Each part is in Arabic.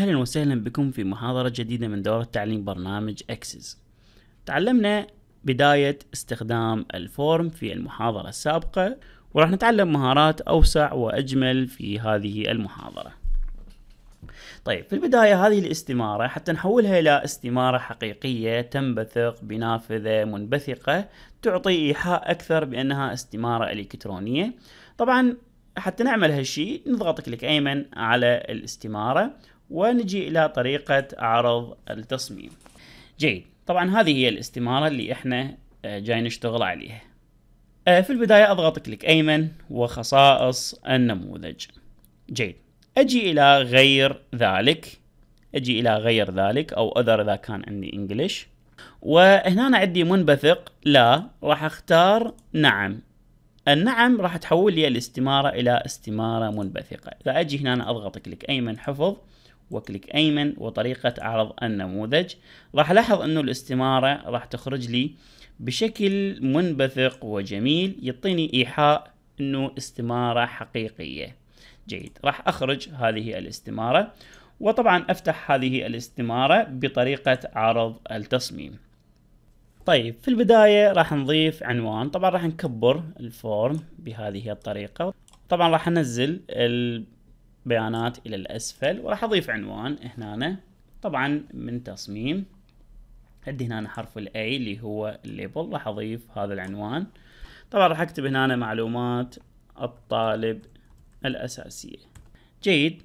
أهلا وسهلا بكم في محاضرة جديدة من دورة تعليم برنامج أكسس تعلمنا بداية استخدام الفورم في المحاضرة السابقة وراح نتعلم مهارات أوسع وأجمل في هذه المحاضرة طيب في البداية هذه الاستمارة حتى نحولها إلى استمارة حقيقية تنبثق بنافذة منبثقة تعطي إيحاء أكثر بأنها استمارة إلكترونية طبعا حتى نعمل هالشيء نضغط كليك أيمن على الاستمارة ونجي إلى طريقة عرض التصميم جيد طبعا هذه هي الاستمارة اللي احنا آه، جاي نشتغل عليها آه، في البداية أضغط كليك أيمن وخصائص النموذج جيد أجي إلى غير ذلك أجي إلى غير ذلك أو أذر إذا كان عندي إنجليش وهنا عندي منبثق لا راح أختار نعم النعم راح تحول لي الاستمارة إلى استمارة منبثقة إذا أجي هنا أضغط كليك أيمن حفظ وكليك ايمن وطريقة عرض النموذج راح لاحظ انه الاستمارة راح تخرج لي بشكل منبثق وجميل يعطيني ايحاء انه استمارة حقيقية جيد راح اخرج هذه الاستمارة وطبعا افتح هذه الاستمارة بطريقة عرض التصميم طيب في البداية راح نضيف عنوان طبعا راح نكبر الفورم بهذه الطريقة طبعا راح انزل بيانات الى الاسفل وراح اضيف عنوان هنا طبعا من تصميم عندي هنا حرف الاي اللي هو الليبل راح اضيف هذا العنوان طبعا راح اكتب هنا معلومات الطالب الاساسيه جيد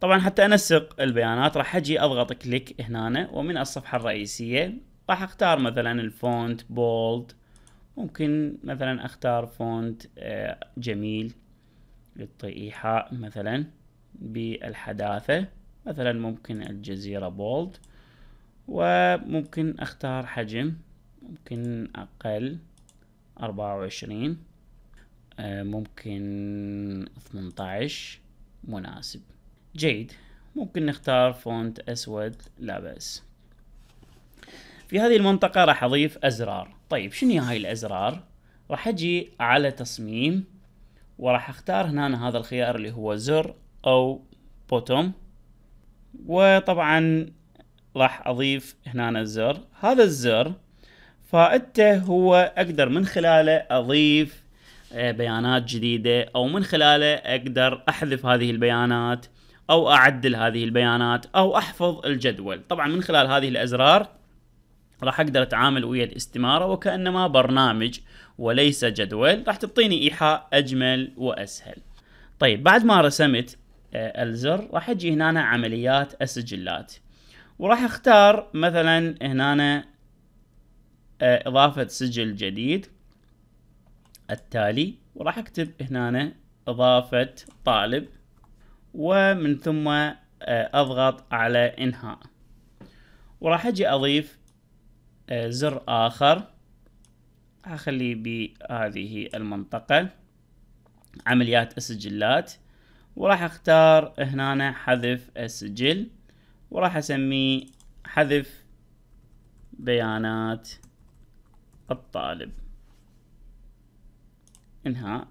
طبعا حتى انسق البيانات راح اجي اضغط كليك هنا ومن الصفحه الرئيسيه راح اختار مثلا الفونت بولد ممكن مثلا اختار فونت آه، جميل للإيحاء مثلا بالحداثة مثلا ممكن الجزيرة بولد وممكن أختار حجم ممكن أقل أربعة وعشرين آه، ممكن 18 مناسب جيد ممكن نختار فونت أسود لا بأس في هذه المنطقة راح أضيف أزرار طيب شنو هاي الأزرار راح أجي على تصميم وراح اختار هنا هذا الخيار اللي هو زر او بوتوم وطبعا راح اضيف هنا الزر هذا الزر فائدته هو اقدر من خلاله اضيف آه، بيانات جديدة او من خلاله اقدر احذف هذه البيانات او اعدل هذه البيانات او احفظ الجدول طبعا من خلال هذه الازرار راح اقدر اتعامل ويا الاستمارة وكأنما برنامج وليس جدول راح تعطيني إيحاء أجمل وأسهل طيب بعد ما رسمت آه، الزر راح أجي هنا عمليات السجلات وراح اختار مثلا هنا آه، إضافة سجل جديد التالي وراح اكتب هنا إضافة طالب ومن ثم آه، اضغط على انهاء وراح اجي اضيف زر اخر هخلي بهذه المنطقة عمليات السجلات وراح اختار هنا حذف السجل وراح اسميه حذف بيانات الطالب انهاء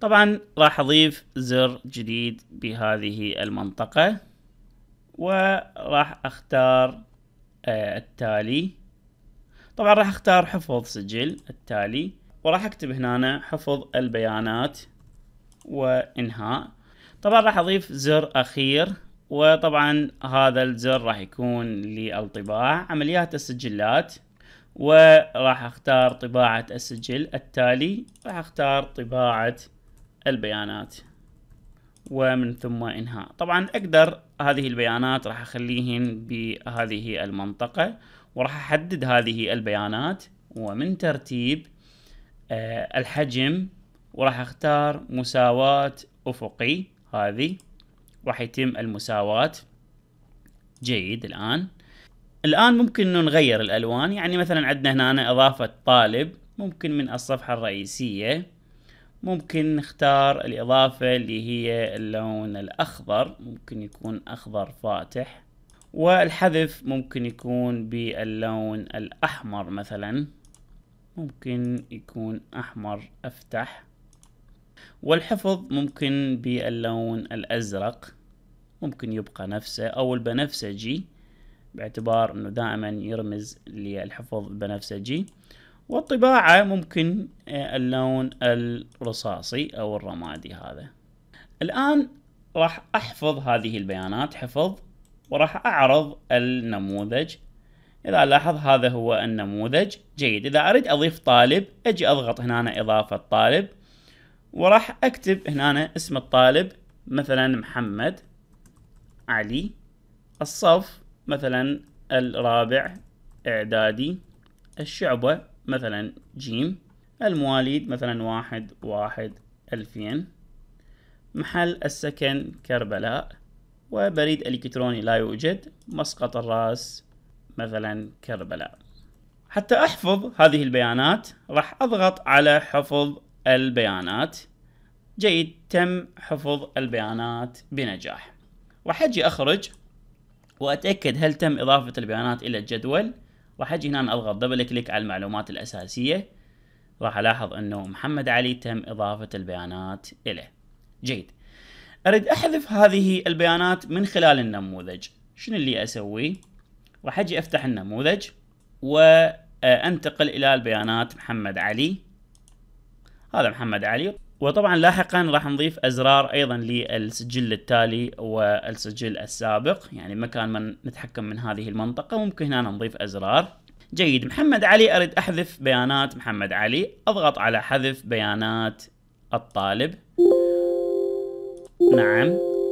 طبعا راح اضيف زر جديد بهذه المنطقة وراح اختار آه، التالي طبعا راح اختار حفظ سجل التالي وراح اكتب هنا حفظ البيانات وانهاء طبعا راح اضيف زر اخير وطبعا هذا الزر راح يكون للطباعة عمليات السجلات وراح اختار طباعة السجل التالي راح اختار طباعة البيانات ومن ثم انهاء طبعا اقدر هذه البيانات راح اخليهن بهذه المنطقة وراح احدد هذه البيانات ومن ترتيب آه، الحجم وراح اختار مساواة افقي هذه راح يتم المساواة جيد الان الان ممكن انه نغير الالوان يعني مثلا عندنا هنا أنا اضافة طالب ممكن من الصفحة الرئيسية ممكن نختار الاضافة اللي هي اللون الاخضر ممكن يكون اخضر فاتح والحذف ممكن يكون باللون الأحمر مثلا ممكن يكون أحمر أفتح والحفظ ممكن باللون الأزرق ممكن يبقى نفسه أو البنفسجي باعتبار أنه دائما يرمز للحفظ البنفسجي والطباعة ممكن آه، اللون الرصاصي أو الرمادي هذا الآن راح أحفظ هذه البيانات حفظ وراح أعرض النموذج إذا لاحظ هذا هو النموذج جيد إذا أريد أضيف طالب أجي أضغط هنا إضافة طالب وراح أكتب هنا اسم الطالب مثلا محمد علي الصف مثلا الرابع إعدادي الشعبة مثلا جيم المواليد مثلا واحد واحد ألفين محل السكن كربلاء وبريد إلكتروني لا يوجد مسقط الرأس مثلا كربلاء حتى أحفظ هذه البيانات راح أضغط على حفظ البيانات جيد تم حفظ البيانات بنجاح راح أجي أخرج وأتأكد هل تم إضافة البيانات إلى الجدول راح أجي هنا أضغط دبل كليك على المعلومات الأساسية راح ألاحظ أنه محمد علي تم إضافة البيانات إليه جيد اريد احذف هذه البيانات من خلال النموذج شنو اللي اسويه راح اجي افتح النموذج وانتقل الى البيانات محمد علي هذا محمد علي وطبعا لاحقا راح نضيف ازرار ايضا للسجل التالي والسجل السابق يعني مكان من نتحكم من هذه المنطقه ممكن هنا نضيف ازرار جيد محمد علي اريد احذف بيانات محمد علي اضغط على حذف بيانات الطالب نعم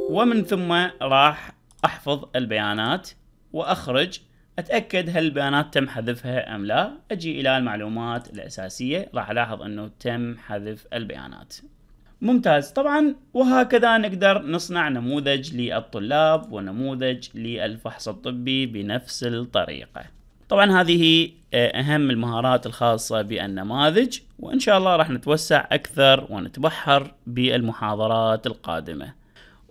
ومن ثم راح احفظ البيانات واخرج اتاكد هل البيانات تم حذفها ام لا اجي الى المعلومات الاساسيه راح الاحظ انه تم حذف البيانات ممتاز طبعا وهكذا نقدر نصنع نموذج للطلاب ونموذج للفحص الطبي بنفس الطريقه طبعا هذه أهم المهارات الخاصة بالنماذج وإن شاء الله راح نتوسع أكثر ونتبحر بالمحاضرات القادمة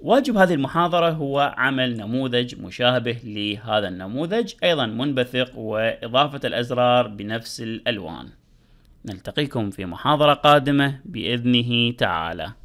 واجب هذه المحاضرة هو عمل نموذج مشابه لهذا النموذج أيضا منبثق وإضافة الأزرار بنفس الألوان نلتقيكم في محاضرة قادمة بإذنه تعالى